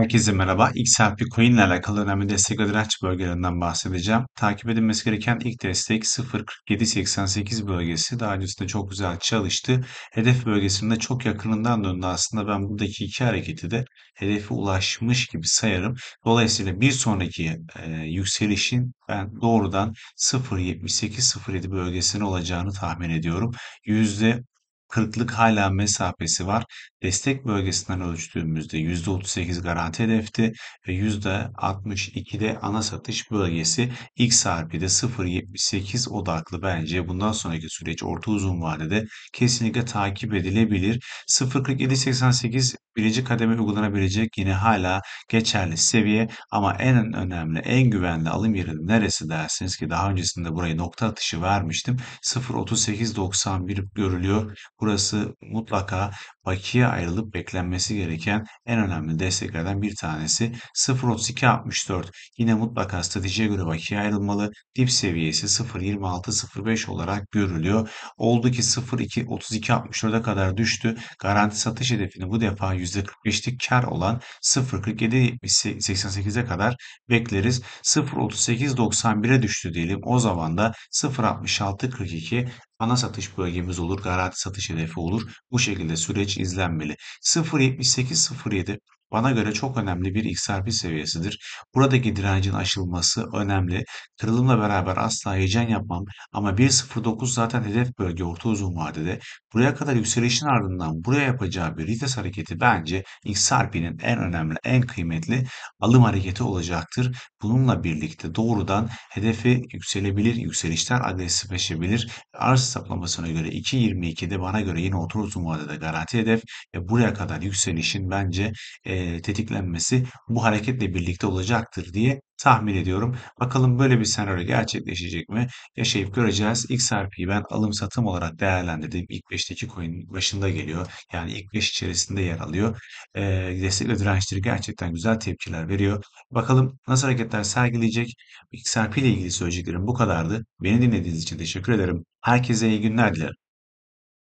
Herkese merhaba. XRP Coin ile alakalı önemli destek ve direnç bölgelerinden bahsedeceğim. Takip edilmesi gereken ilk destek 0.4788 bölgesi. Daha öncesinde çok güzel çalıştı. Hedef bölgesinde çok yakınından döndü. Aslında ben buradaki iki hareketi de hedefe ulaşmış gibi sayarım. Dolayısıyla bir sonraki e, yükselişin ben doğrudan 0.7807 bölgesine olacağını tahmin ediyorum. %40'lık hala mesafesi var. Destek bölgesinden ölçtüğümüzde %38 garanti hedefte ve %62'de ana satış bölgesi XRP'de 0.78 odaklı bence bundan sonraki süreç orta uzun vadede kesinlikle takip edilebilir. 0.47.88 birinci kademe uygulanabilecek yine hala geçerli seviye ama en önemli, en güvenli alım yeri neresi dersiniz ki daha öncesinde burayı nokta atışı vermiştim. 0.38.91 görülüyor. Burası mutlaka bakiye ayrılıp beklenmesi gereken en önemli desteklerden bir tanesi 0.32.64. Yine mutlaka stratejiye göre bakiye ayrılmalı. Dip seviyesi 0.26.05 olarak görülüyor. Oldu ki 0.32.64'e kadar düştü. Garanti satış hedefini bu defa %45'lik kar olan 0.47.88'e kadar bekleriz. 0.38.91'e düştü diyelim. O zaman da 0.66.42 ana satış bölgemiz olur, garanti satış hedefi olur. Bu şekilde süreç izlenmeli. 0.7807 bana göre çok önemli bir XRP seviyesidir. Buradaki direncin aşılması önemli. Kırılımla beraber asla heyecan yapmam ama 1.09 zaten hedef bölge orta uzun vadede. Buraya kadar yükselişin ardından buraya yapacağı bir retest hareketi bence XRP'nin en önemli, en kıymetli alım hareketi olacaktır. Bununla birlikte doğrudan hedefi yükselebilir, yükselişten agresifleşebilir. Arz hesaplamasına göre 2.22'de bana göre yine orta uzun vadede garanti hedef ve buraya kadar yükselişin bence e, tetiklenmesi bu hareketle birlikte olacaktır diye tahmin ediyorum. Bakalım böyle bir senaryo gerçekleşecek mi? Yaşayıp göreceğiz. XRP'yi ben alım satım olarak değerlendirdim ilk 5'teki coin'in başında geliyor. Yani ilk 5 içerisinde yer alıyor. E, destekli dirençleri gerçekten güzel tepkiler veriyor. Bakalım nasıl hareketler sergileyecek? XRP ile ilgili söyleyeceklerim bu kadardı. Beni dinlediğiniz için teşekkür ederim. Herkese iyi günler dilerim.